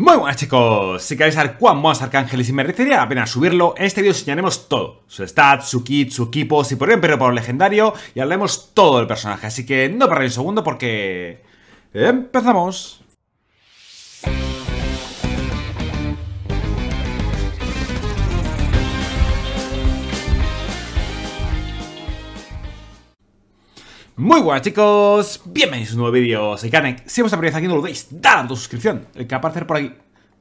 Muy buenas chicos, si queréis saber cuán más arcángeles y merecería la pena subirlo, en este vídeo enseñaremos todo, su stat, su kit, su equipo, si por ejemplo por legendario y hablaremos todo del personaje, así que no perdáis un segundo porque... Eh, ¡Empezamos! Muy buenas chicos, bienvenidos a un nuevo vídeo, soy Kanek Si os aparece aquí no olvidéis, dar a tu suscripción El que aparece por aquí,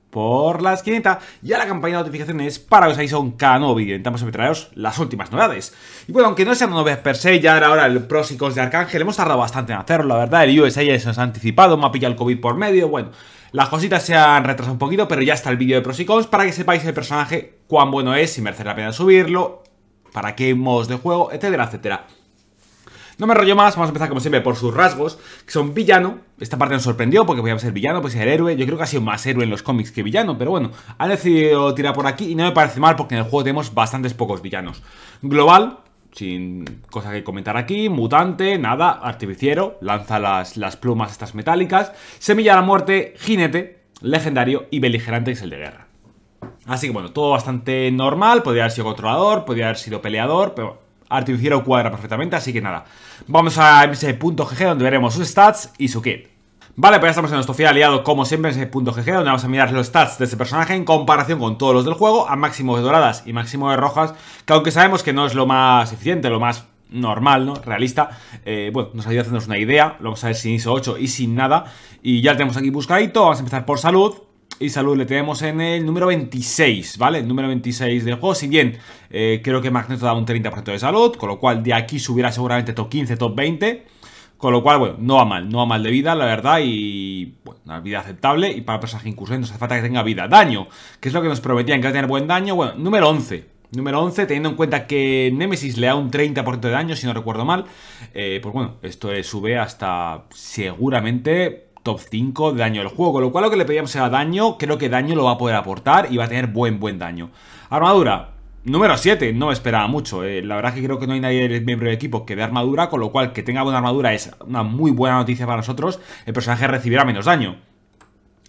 por la esquinita Y a la campaña de notificaciones para que os hagáis un cada nuevo vídeo Intentamos traeros las últimas novedades Y bueno, aunque no sean novedades per se, ya era ahora el cons de Arcángel Hemos tardado bastante en hacerlo, la verdad El USA ya se nos ha anticipado, me ha pillado el COVID por medio Bueno, las cositas se han retrasado un poquito Pero ya está el vídeo de Prosicos para que sepáis el personaje Cuán bueno es, si merece la pena subirlo Para qué modos de juego, etcétera, etcétera no me rollo más, vamos a empezar como siempre por sus rasgos, que son villano. Esta parte nos sorprendió porque podía ser villano, pues ser héroe. Yo creo que ha sido más héroe en los cómics que villano, pero bueno, han decidido tirar por aquí y no me parece mal porque en el juego tenemos bastantes pocos villanos. Global, sin cosa que comentar aquí, mutante, nada, artificiero, lanza las, las plumas estas metálicas, semilla de la muerte, jinete, legendario y beligerante que es el de guerra. Así que bueno, todo bastante normal, podría haber sido controlador, podría haber sido peleador, pero artificiero cuadra perfectamente, así que nada. Vamos a ms.gg donde veremos sus stats y su kit. Vale, pues ya estamos en nuestro fiel aliado, como siempre, en donde vamos a mirar los stats de este personaje en comparación con todos los del juego, a máximo de doradas y máximo de rojas, que aunque sabemos que no es lo más eficiente, lo más normal, ¿no? Realista. Eh, bueno, nos ayuda a hacernos una idea. Lo vamos a ver sin ISO 8 y sin nada. Y ya lo tenemos aquí buscadito. Vamos a empezar por salud y salud le tenemos en el número 26, ¿vale? número 26 del juego, si bien eh, creo que Magneto da un 30% de salud, con lo cual de aquí subirá seguramente top 15, top 20, con lo cual, bueno, no va mal, no va mal de vida, la verdad, y bueno, una vida aceptable, y para personaje incursión nos hace falta que tenga vida. Daño, que es lo que nos prometían, que va a tener buen daño, bueno, número 11, Número 11, teniendo en cuenta que Nemesis le da un 30% de daño, si no recuerdo mal, eh, pues bueno, esto sube hasta seguramente top 5 de daño del juego. con lo cual lo que le pedíamos era daño, creo que daño lo va a poder aportar y va a tener buen, buen daño. Armadura, Número 7, no me esperaba mucho. Eh, la verdad que creo que no hay nadie del miembro del equipo que dé armadura, con lo cual que tenga buena armadura es una muy buena noticia para nosotros. El personaje recibirá menos daño.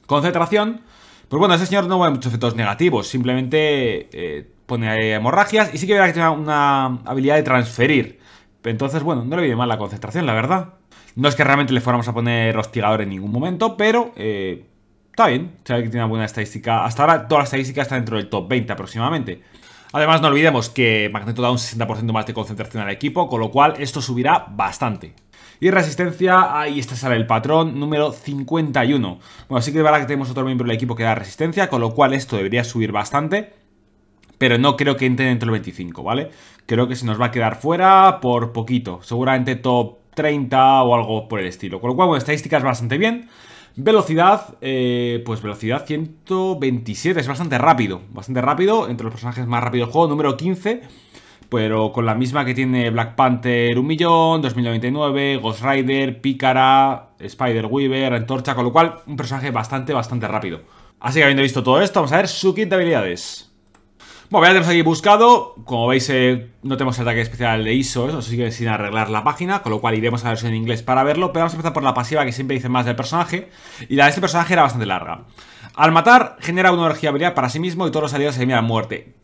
Concentración. Pues bueno, ese señor no va a muchos efectos negativos, simplemente eh, pone eh, hemorragias y sí que verá que tiene una habilidad de transferir. Entonces, bueno, no le viene mal la concentración, la verdad. No es que realmente le fuéramos a poner hostigador en ningún momento, pero eh, está bien. Se que tiene una buena estadística. Hasta ahora toda la estadística está dentro del top 20 aproximadamente. Además, no olvidemos que Magneto da un 60% más de concentración al equipo, con lo cual esto subirá bastante. Y resistencia, ahí está, sale el patrón, número 51. Bueno, sí que es verdad que tenemos otro miembro del equipo que da resistencia, con lo cual esto debería subir bastante. Pero no creo que entre dentro del 25, ¿vale? Creo que se nos va a quedar fuera por poquito. Seguramente top 30 o algo por el estilo. Con lo cual, bueno, estadísticas bastante bien. Velocidad, eh, pues velocidad 127, es bastante rápido, bastante rápido, entre los personajes más rápidos del juego, número 15, pero con la misma que tiene Black Panther 1 millón, 2099, Ghost Rider, Pícara, Spider Weaver, Antorcha, con lo cual un personaje bastante, bastante rápido. Así que habiendo visto todo esto, vamos a ver su kit de habilidades. Bueno, ya tenemos aquí buscado. Como veis, eh, no tenemos el ataque especial de ISO, eso sigue sin arreglar la página, con lo cual iremos a la versión en inglés para verlo. Pero vamos a empezar por la pasiva que siempre dice más del personaje. Y la de este personaje era bastante larga. Al matar, genera una energía habilidad para sí mismo y todos los aliados se eliminan a muerte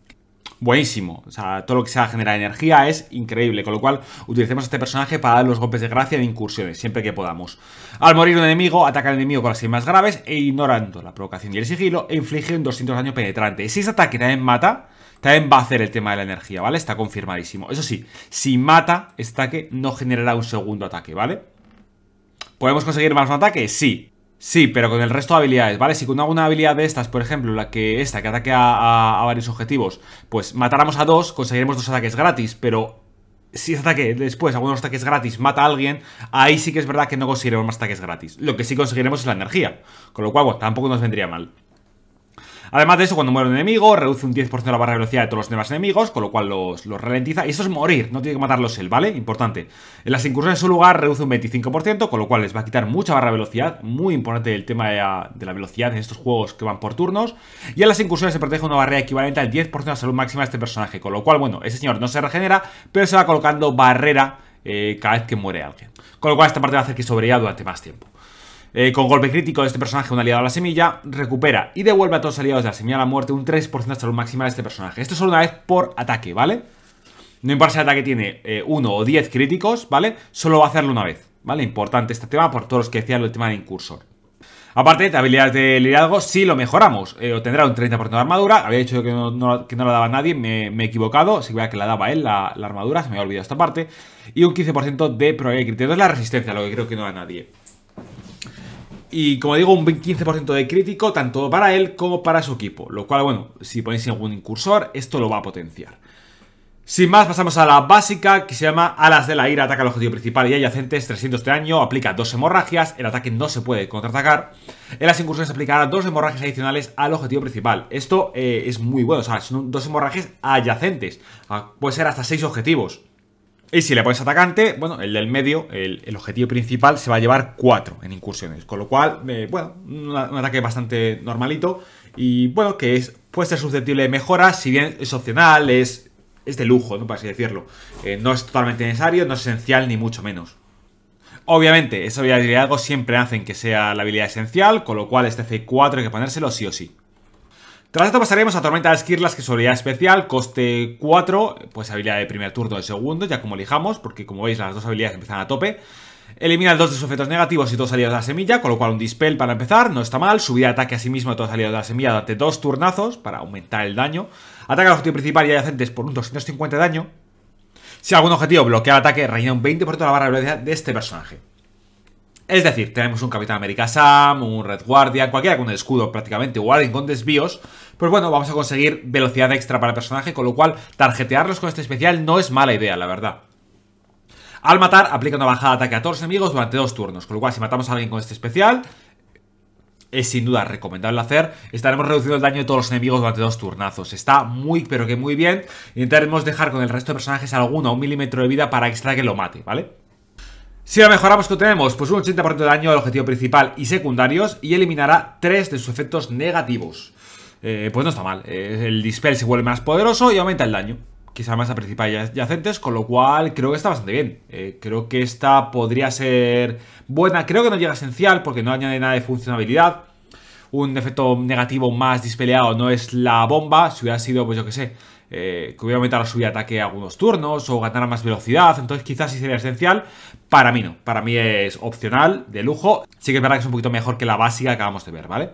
buenísimo. O sea, todo lo que sea generar energía es increíble. Con lo cual, utilicemos a este personaje para dar los golpes de gracia de incursiones, siempre que podamos. Al morir un enemigo, ataca al enemigo con las más graves e ignorando la provocación y el sigilo, e inflige un 200 daño penetrante. Si ese ataque también mata, también va a hacer el tema de la energía, ¿vale? Está confirmadísimo. Eso sí, si mata, este ataque no generará un segundo ataque, ¿vale? ¿Podemos conseguir más un ataque? Sí. Sí, pero con el resto de habilidades, ¿vale? Si con alguna habilidad de estas, por ejemplo, la que esta, que ataque a, varios objetivos, pues matáramos a dos, conseguiremos dos ataques gratis, pero si ese ataque después, algunos ataques gratis, mata a alguien, ahí sí que es verdad que no conseguiremos más ataques gratis. Lo que sí conseguiremos es la energía, con lo cual, bueno, tampoco nos vendría mal. Además de eso, cuando muere un enemigo, reduce un 10% la barra de velocidad de todos los demás enemigos, con lo cual los, ralentiza. Y eso es morir, no tiene que matarlos él, ¿vale? Importante. En las incursiones en su lugar reduce un 25%, con lo cual les va a quitar mucha barra de velocidad. Muy importante el tema de la, velocidad en estos juegos que van por turnos. Y en las incursiones se protege una barrera equivalente al 10% de la salud máxima de este personaje, con lo cual, bueno, ese señor no se regenera, pero se va colocando barrera eh, cada vez que muere alguien. Con lo cual esta parte va a hacer que sobreviva durante más tiempo. Eh, con golpe crítico de este personaje, un aliado a la semilla, recupera y devuelve a todos los aliados de la semilla a la muerte un 3% de salud máxima de este personaje. Esto es solo una vez por ataque, ¿vale? No importa si el ataque tiene 1 eh, o 10 críticos, ¿vale? Solo va a hacerlo una vez, ¿vale? Importante este tema por todos los que decían el tema de incursor. Aparte, de habilidades de liderazgo, si lo mejoramos. Eh, obtendrá un 30% de armadura. Había dicho que no, que no la daba nadie, me, he equivocado. Si que que la daba él, la, armadura, se me había olvidado esta parte. Y un 15% de probabilidad de críticos. Es la resistencia, lo que creo que no da nadie. Y como digo, un 15% de crítico tanto para él como para su equipo. Lo cual, bueno, si ponéis algún incursor, esto lo va a potenciar. Sin más, pasamos a la básica que se llama Alas de la Ira, ataca al objetivo principal y adyacentes, 300 de daño, aplica dos hemorragias, el ataque no se puede contraatacar. En las incursiones aplicará dos hemorragias adicionales al objetivo principal. Esto eh, es muy bueno, o sea, son dos hemorragias adyacentes, puede ser hasta seis objetivos. Y si le pones atacante, bueno, el del medio, el, objetivo principal, se va a llevar 4 en incursiones. Con lo cual, eh, bueno, un, ataque bastante normalito. Y bueno, que es, puede ser susceptible de mejoras, si bien es opcional, es, es de lujo, ¿no? Para así decirlo. Eh, no es totalmente necesario, no es esencial, ni mucho menos. Obviamente, esa habilidad de siempre hacen que sea la habilidad esencial, con lo cual este C4 hay que ponérselo sí o sí. Tras esto pasaremos a Tormenta de Esquirlas, que es habilidad especial, coste 4, pues habilidad de primer turno de segundo, ya como elijamos, porque como veis las dos habilidades empiezan a tope. Elimina dos de sus efectos negativos y dos salidas de la semilla, con lo cual un dispel para empezar, no está mal. Subida de ataque a sí mismo a todas salidas de la semilla de dos turnazos para aumentar el daño. Ataca al objetivo principal y adyacentes por un 250 de daño. Si algún objetivo bloquea el ataque, reina un 20% de la barra de velocidad de este personaje. Es decir, tenemos un Capitán América Sam, un Red Guardian, cualquiera con un escudo prácticamente, o alguien con desvíos. Pues bueno, vamos a conseguir velocidad extra para el personaje, con lo cual tarjetearlos con este especial no es mala idea, la verdad. Al matar, aplica una bajada de ataque a todos los enemigos durante dos turnos, con lo cual si matamos a alguien con este especial, es sin duda recomendable hacer, estaremos reduciendo el daño de todos los enemigos durante dos turnazos. Está muy, pero que muy bien. Intentaremos dejar con el resto de personajes alguno a un milímetro de vida para extra que lo mate, ¿vale? Si la mejoramos, que tenemos? Pues un 80% de daño al objetivo principal y secundarios y eliminará 3 de sus efectos negativos. Eh, pues no está mal. Eh, el dispel se vuelve más poderoso y aumenta el daño. Quizá más a y adyacentes, con lo cual creo que está bastante bien. Eh, creo que esta podría ser buena. Creo que no llega a esencial porque no añade nada de funcionalidad un efecto negativo más dispeleado no es la bomba, si hubiera sido, pues yo que sé, eh, que hubiera aumentado su ataque algunos turnos o ganara más velocidad, entonces quizás sí sería esencial. Para mí no, para mí es opcional, de lujo. Sí que es verdad que es un poquito mejor que la básica que acabamos de ver, ¿vale?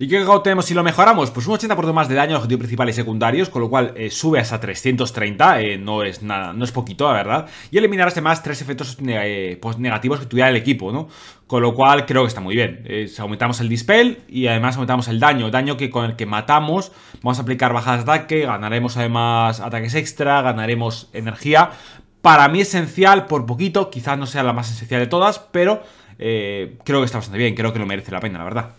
¿Y qué cago tenemos si lo mejoramos? Pues un 80% más de daño a objetivos principales y secundarios, con lo cual eh, sube hasta 330, eh, no es nada, no es poquito, la verdad. Y eliminarás además este tres efectos eh, pues negativos que tuviera el equipo, ¿no? Con lo cual creo que está muy bien. aumentamos el dispel y además aumentamos el daño. Daño que con el que matamos, vamos a aplicar bajadas de ataque, ganaremos además ataques extra, ganaremos energía. Para mí esencial, por poquito, quizás no sea la más esencial de todas, pero creo que está bastante bien, creo que lo merece la pena, la verdad.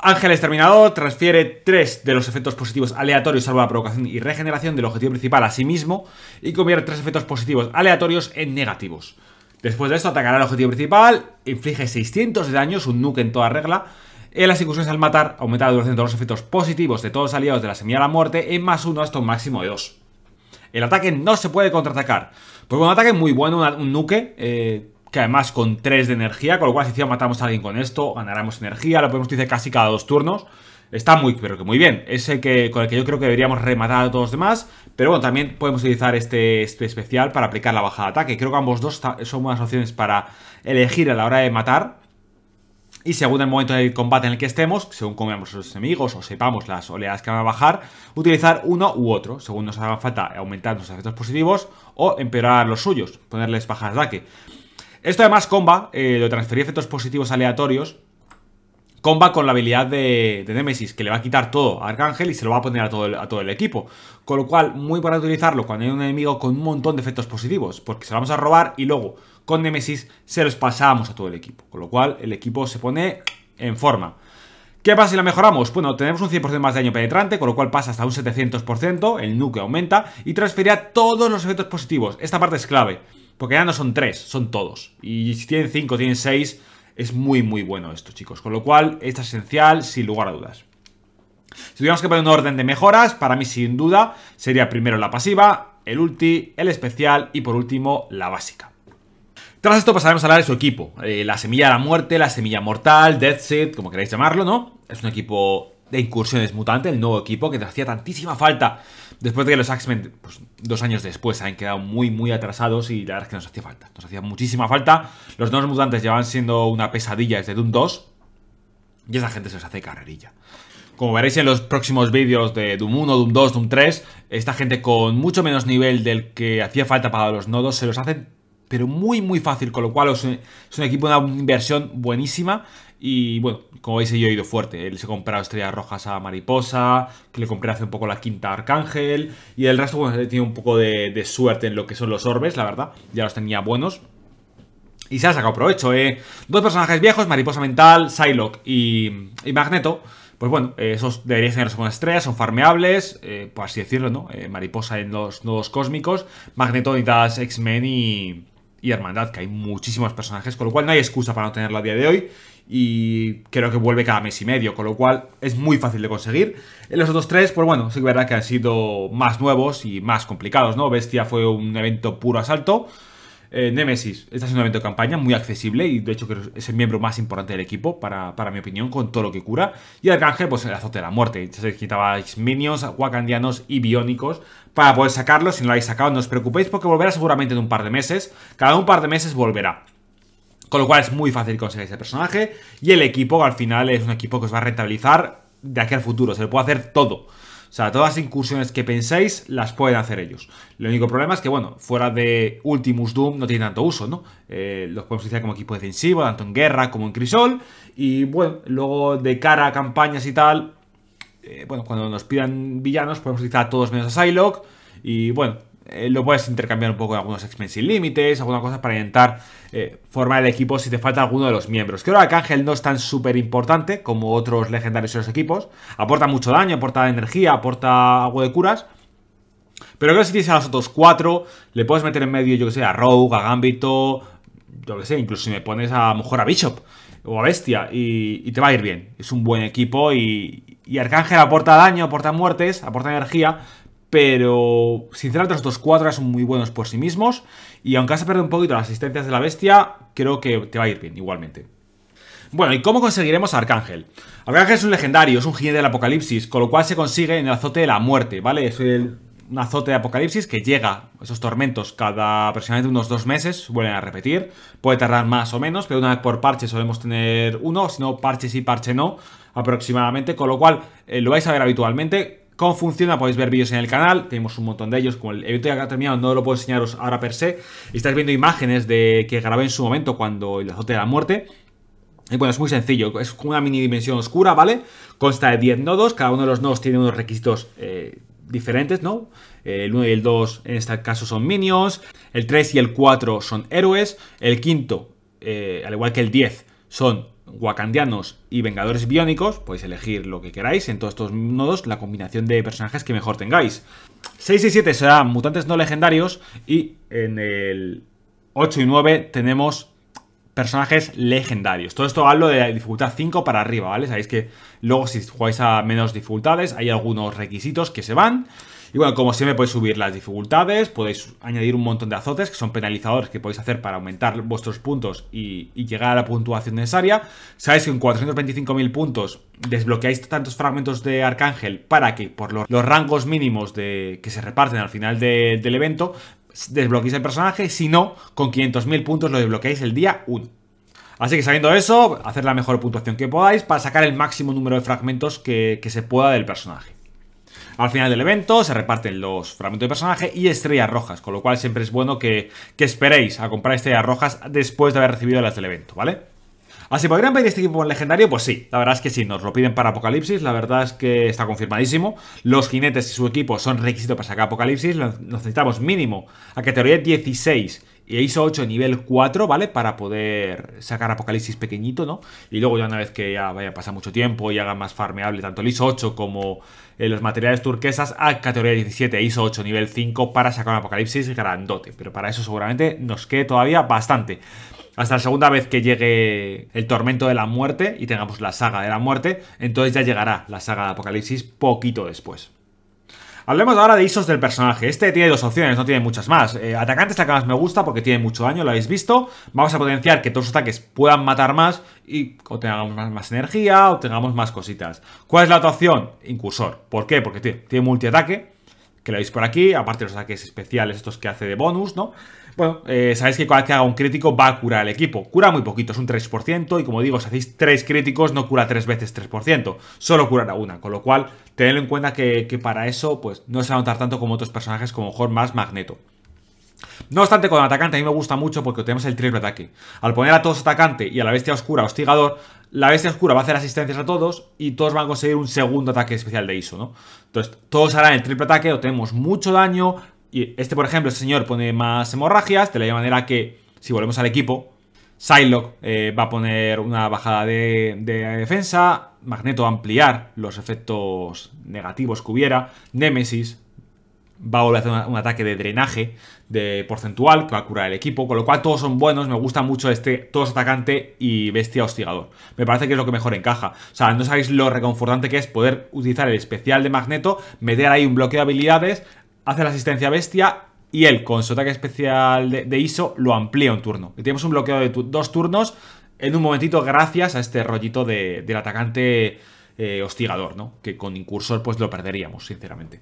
Ángel Exterminador transfiere 3 de los efectos positivos aleatorios salvo la provocación y regeneración del objetivo principal a sí mismo y convierte 3 efectos positivos aleatorios en negativos. Después de esto atacará el objetivo principal, inflige 600 de daños, un nuke en toda regla. En las incursiones al matar, aumenta la duración de los efectos positivos de todos los aliados de la semilla a la muerte en más uno hasta un máximo de 2. El ataque no se puede contraatacar. Pues un ataque muy bueno, un nuke, eh, que además con 3 de energía, con lo cual si encima matamos a alguien con esto, ganaremos energía, lo podemos utilizar casi cada dos turnos. Está muy, pero que muy bien. Ese que, con el que yo creo que deberíamos rematar a todos los demás. Pero bueno, también podemos utilizar este, este especial para aplicar la bajada de ataque. Creo que ambos dos son buenas opciones para elegir a la hora de matar. Y según el momento del combate en el que estemos, según comemos los enemigos o sepamos las oleadas que van a bajar, utilizar uno u otro, según nos haga falta aumentar nuestros efectos positivos o empeorar los suyos, ponerles bajas de ataque. Esto además comba, eh, lo transfería efectos positivos aleatorios, comba con la habilidad de, Nemesis, que le va a quitar todo a Arcángel y se lo va a poner a todo, el, equipo. Con lo cual, muy para utilizarlo cuando hay un enemigo con un montón de efectos positivos, porque se lo vamos a robar y luego con Nemesis se los pasamos a todo el equipo. Con lo cual, el equipo se pone en forma. ¿Qué pasa si la mejoramos? Bueno, tenemos un 100% más de daño penetrante, con lo cual pasa hasta un 700%, el nuke aumenta y transfería todos los efectos positivos. Esta parte es clave. Porque ya no son tres, son todos. Y si tienen cinco, tienen seis, es muy, muy bueno esto, chicos. Con lo cual, es esencial, sin lugar a dudas. Si tuviéramos que poner un orden de mejoras, para mí sin duda sería primero la pasiva, el ulti, el especial y por último la básica. Tras esto pasaremos pues, a hablar de su equipo. Eh, la semilla de la muerte, la semilla mortal, Death Seed, como queráis llamarlo, ¿no? Es un equipo de incursiones mutante, el nuevo equipo que te hacía tantísima falta después de que los Axmen, pues dos años después, han quedado muy, muy atrasados y la verdad es que nos hacía falta. Nos hacía muchísima falta. Los nodos mutantes llevan siendo una pesadilla desde Doom 2 y esa gente se les hace carrerilla. Como veréis en los próximos vídeos de Doom 1, Doom 2, Doom 3, esta gente con mucho menos nivel del que hacía falta para los nodos se los hacen pero muy muy fácil, con lo cual es un, es un equipo de una inversión buenísima y bueno, como veis, yo he ido fuerte. Les he comprado estrellas rojas a Mariposa, que le compré hace un poco la quinta Arcángel. Y el resto, bueno, he tenido un poco de, suerte en lo que son los orbes, la verdad. Ya los tenía buenos. Y se ha sacado provecho, ¿eh? Dos personajes viejos, Mariposa Mental, Psylocke y, y Magneto. Pues bueno, eh, esos deberían tener con estrellas, son farmeables, eh, por así decirlo, ¿no? Eh, mariposa en los nodos cósmicos, Magneto necesitas X-Men y, y Hermandad, que hay muchísimos personajes, con lo cual no hay excusa para no tenerlo a día de hoy y creo que vuelve cada mes y medio, con lo cual es muy fácil de conseguir. En los otros tres, pues bueno, sí que verdad que han sido más nuevos y más complicados, ¿no? Bestia fue un evento puro asalto. Eh, Nemesis, este es un evento de campaña muy accesible y de hecho que es el miembro más importante del equipo, para, mi opinión, con todo lo que cura. Y Arcángel, pues el azote de la muerte. Se quitabais minions, wakandianos y biónicos para poder sacarlo. Si no lo habéis sacado, no os preocupéis porque volverá seguramente en un par de meses. Cada un par de meses volverá. Con lo cual es muy fácil conseguir ese personaje. Y el equipo al final es un equipo que os va a rentabilizar de aquí al futuro. Se lo puede hacer todo. O sea, todas las incursiones que penséis las pueden hacer ellos. lo único problema es que, bueno, fuera de Ultimus Doom no tiene tanto uso, ¿no? Eh, los podemos utilizar como equipo defensivo, tanto en guerra como en crisol. Y bueno, luego de cara a campañas y tal, eh, bueno, cuando nos pidan villanos podemos utilizar a todos menos a Psylocke. Y bueno, eh, lo puedes intercambiar un poco en algunos expensive y límites, alguna cosa para intentar eh, formar el equipo si te falta alguno de los miembros. Creo que Arcángel no es tan súper importante como otros legendarios de los equipos. Aporta mucho daño, aporta energía, aporta agua de curas. Pero creo que si tienes a los otros cuatro, le puedes meter en medio, yo que sé, a Rogue, a Gambito, yo que sé, incluso si me pones a, mejor a Bishop o a Bestia, y, y, te va a ir bien. Es un buen equipo y, y Arcángel aporta daño, aporta muertes, aporta energía, pero sinceramente los dos cuadras son muy buenos por sí mismos y aunque has perdido un poquito las asistencias de la bestia, creo que te va a ir bien igualmente. Bueno, ¿y cómo conseguiremos a Arcángel? Arcángel es un legendario, es un jinete del apocalipsis, con lo cual se consigue en el azote de la muerte, ¿vale? Es un azote de apocalipsis que llega, esos tormentos, cada aproximadamente unos dos meses, vuelven a repetir, puede tardar más o menos, pero una vez por parche solemos tener uno, si no parche sí, parche no, aproximadamente, con lo cual eh, lo vais a ver habitualmente, cómo funciona, podéis ver vídeos en el canal, tenemos un montón de ellos, como el evento ya ha terminado no lo puedo enseñaros ahora per se, estáis viendo imágenes de que grabé en su momento cuando el azote de la muerte, y bueno, es muy sencillo, es una mini dimensión oscura, ¿vale? Consta de 10 nodos, cada uno de los nodos tiene unos requisitos eh, diferentes, ¿no? Eh, el 1 y el 2 en este caso son minions, el 3 y el 4 son héroes, el quinto, eh, al igual que el 10, son wakandianos y vengadores biónicos, podéis elegir lo que queráis en todos estos nodos, la combinación de personajes que mejor tengáis. 6 y 7 serán mutantes no legendarios y en el 8 y 9 tenemos personajes legendarios. Todo esto hablo de la dificultad 5 para arriba, ¿vale? Sabéis que luego si jugáis a menos dificultades hay algunos requisitos que se van. Y bueno, como siempre podéis subir las dificultades, podéis añadir un montón de azotes que son penalizadores que podéis hacer para aumentar vuestros puntos y, llegar a la puntuación necesaria. Sabéis que en 425.000 puntos desbloqueáis tantos fragmentos de Arcángel para que por los, rangos mínimos de, que se reparten al final del evento desbloqueéis el personaje, si no, con 500.000 puntos lo desbloqueáis el día 1. Así que sabiendo eso, hacer la mejor puntuación que podáis para sacar el máximo número de fragmentos que se pueda del personaje. Al final del evento se reparten los fragmentos de personaje y estrellas rojas, con lo cual siempre es bueno que, esperéis a comprar estrellas rojas después de haber recibido las del evento, ¿vale? Así podrían pedir este equipo legendario, pues sí, la verdad es que sí, nos lo piden para Apocalipsis, la verdad es que está confirmadísimo. Los jinetes y su equipo son requisitos para sacar Apocalipsis, necesitamos mínimo a categoría 16 y ISO 8 nivel 4, ¿vale? Para poder sacar Apocalipsis pequeñito, ¿no? Y luego ya una vez que ya vaya a pasar mucho tiempo y haga más farmeable tanto el ISO 8 como eh, los materiales turquesas a categoría 17 e ISO 8 nivel 5 para sacar Apocalipsis grandote. Pero para eso seguramente nos quede todavía bastante hasta la segunda vez que llegue el tormento de la muerte y tengamos la saga de la muerte, entonces ya llegará la saga de Apocalipsis poquito después. Hablemos ahora de ISOs del personaje. Este tiene dos opciones, no tiene muchas más. Atacantes eh, atacante es la que más me gusta porque tiene mucho daño, lo habéis visto. Vamos a potenciar que todos los ataques puedan matar más y obtengamos más, energía, obtengamos más cositas. ¿Cuál es la otra opción? Incursor. ¿Por qué? Porque tiene, tiene multiataque, que lo veis por aquí, aparte de los ataques especiales estos que hace de bonus, ¿no? Bueno, eh, sabéis que cada que haga un crítico va a curar al equipo. Cura muy poquito, es un 3%, y como digo, si hacéis 3 críticos no cura 3 veces 3%, solo curará una, con lo cual tenedlo en cuenta que, para eso pues no se va a notar tanto como otros personajes como mejor más Magneto. No obstante, con el atacante a mí me gusta mucho porque tenemos el triple ataque. Al poner a todos atacante y a la bestia oscura hostigador, la bestia oscura va a hacer asistencias a todos y todos van a conseguir un segundo ataque especial de ISO, ¿no? Entonces, todos harán el triple ataque, obtenemos mucho daño, y este, por ejemplo, este señor pone más hemorragias, de la misma manera que, si volvemos al equipo, Psylocke eh, va a poner una bajada de, defensa, Magneto va a ampliar los efectos negativos que hubiera, Nemesis va a volver a hacer un ataque de drenaje de porcentual que va a curar el equipo, con lo cual todos son buenos, me gusta mucho este todos este atacante y bestia hostigador. Me parece que es lo que mejor encaja. O sea, no sabéis lo reconfortante que es poder utilizar el especial de Magneto, meter ahí un bloque de habilidades, hace la asistencia bestia y él con su ataque especial de, ISO lo amplía un turno. Y tenemos un bloqueo de dos turnos en un momentito gracias a este rollito del atacante eh, hostigador, ¿no? Que con incursor pues lo perderíamos, sinceramente.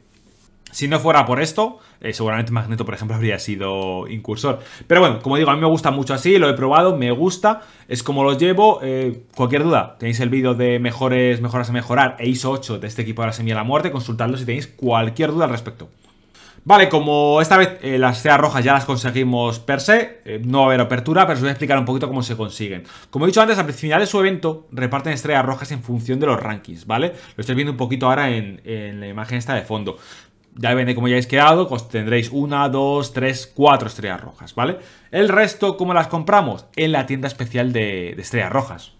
Si no fuera por esto, eh, seguramente Magneto, por ejemplo, habría sido incursor. Pero bueno, como digo, a mí me gusta mucho así, lo he probado, me gusta, es como lo llevo. Eh, cualquier duda, tenéis el vídeo de mejores mejoras a mejorar e ISO 8 de este equipo de la semilla de la muerte, consultadlo si tenéis cualquier duda al respecto. Vale, como esta vez eh, las estrellas rojas ya las conseguimos per se, eh, no va a haber apertura, pero os voy a explicar un poquito cómo se consiguen. Como he dicho antes, al final de su evento reparten estrellas rojas en función de los rankings, ¿vale? Lo estáis viendo un poquito ahora en, la imagen esta de fondo. Ya depende como ya hayáis quedado, pues tendréis una, dos, tres, cuatro estrellas rojas, ¿vale? El resto, ¿cómo las compramos? En la tienda especial de estrellas rojas,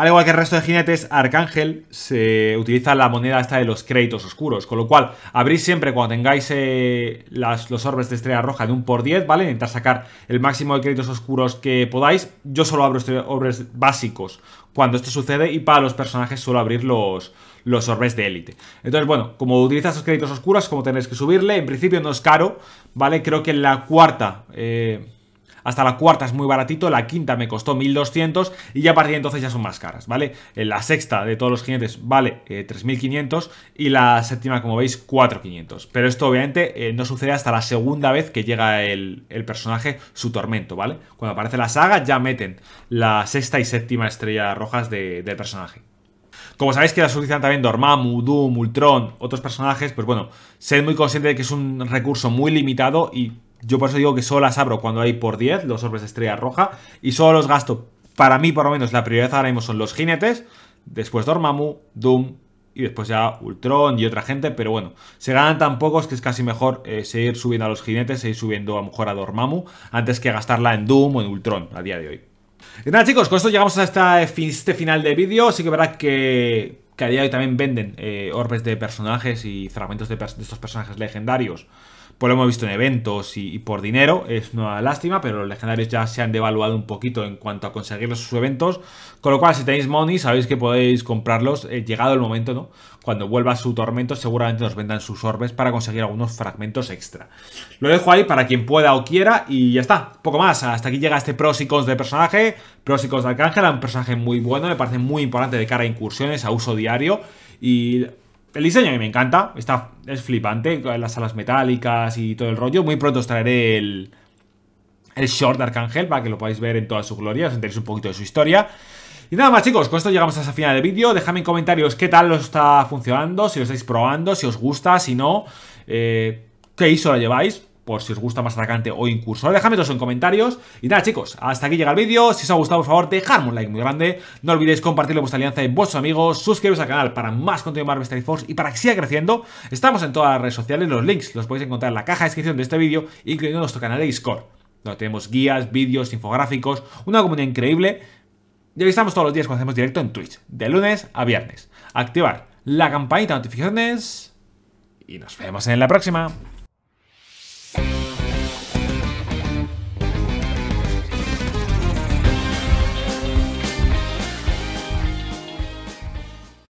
al igual que el resto de jinetes, Arcángel se utiliza la moneda esta de los créditos oscuros, con lo cual abrís siempre cuando tengáis eh, los orbes de estrella roja de un por 10, ¿vale? Intentar sacar el máximo de créditos oscuros que podáis. Yo solo abro este, orbes básicos cuando esto sucede y para los personajes suelo abrir los, orbes de élite. Entonces, bueno, como utilizas los créditos oscuros, como tenéis que subirle, en principio no es caro, ¿vale? Creo que en la cuarta... Eh, hasta la cuarta es muy baratito, la quinta me costó 1200 y ya a partir de entonces ya son más caras, ¿vale? Eh, la sexta de todos los jinetes vale 3500 eh, y la séptima, como veis, 4500. Pero esto obviamente eh, no sucede hasta la segunda vez que llega el, personaje, su tormento, ¿vale? Cuando aparece la saga ya meten la sexta y séptima estrella rojas de, del personaje. Como sabéis que la solicitan también Dormammu, Doom, Ultron, otros personajes, pues bueno, sed muy consciente de que es un recurso muy limitado y yo por eso digo que solo las abro cuando hay por 10 los orbes de estrella roja. Y solo los gasto, para mí por lo menos, la prioridad ahora mismo son los jinetes. Después Dormammu, Doom y después ya Ultron y otra gente. Pero bueno, se ganan tan pocos que es casi mejor eh, seguir subiendo a los jinetes, seguir subiendo a lo mejor a Dormammu antes que gastarla en Doom o en Ultron a día de hoy. Y nada chicos, con esto llegamos a este final de vídeo. Sí que verdad que que a día de hoy también venden eh, orbes de personajes y fragmentos de estos personajes legendarios por pues lo hemos visto en eventos y, por dinero, es una lástima, pero los legendarios ya se han devaluado un poquito en cuanto a conseguirlos sus eventos, con lo cual si tenéis money sabéis que podéis comprarlos eh, llegado el momento, ¿no? Cuando vuelva su tormento seguramente nos vendan sus orbes para conseguir algunos fragmentos extra. Lo dejo ahí para quien pueda o quiera y ya está, poco más, hasta aquí llega este pros y cons de personaje, pros y cons de Arcángel, un personaje muy bueno, me parece muy importante de cara a incursiones, a uso diario y el diseño a mí me encanta, está, es flipante, las alas metálicas y todo el rollo. Muy pronto os traeré el, el short de Arcángel para que lo podáis ver en toda su gloria, os enteréis un poquito de su historia. Y nada más chicos, con esto llegamos hasta el final del vídeo. Dejadme en comentarios qué tal os está funcionando, si lo estáis probando, si os gusta, si no, eh, qué ISO la lleváis por si os gusta más atacante o incursor. Dejadme los en comentarios. Y nada, chicos, hasta aquí llega el vídeo. Si os ha gustado, por favor, dejadme un like muy grande. No olvidéis compartirlo con vuestra alianza y vuestros amigos. Suscribiros al canal para más contenido de Marvel Strike Force y para que siga creciendo. Estamos en todas las redes sociales. Los links los podéis encontrar en la caja de descripción de este vídeo, incluyendo nuestro canal de Discord, donde tenemos guías, vídeos, infográficos, una comunidad increíble. Y estamos todos los días cuando hacemos directo en Twitch, de lunes a viernes. Activar la campanita de notificaciones y nos vemos en la próxima.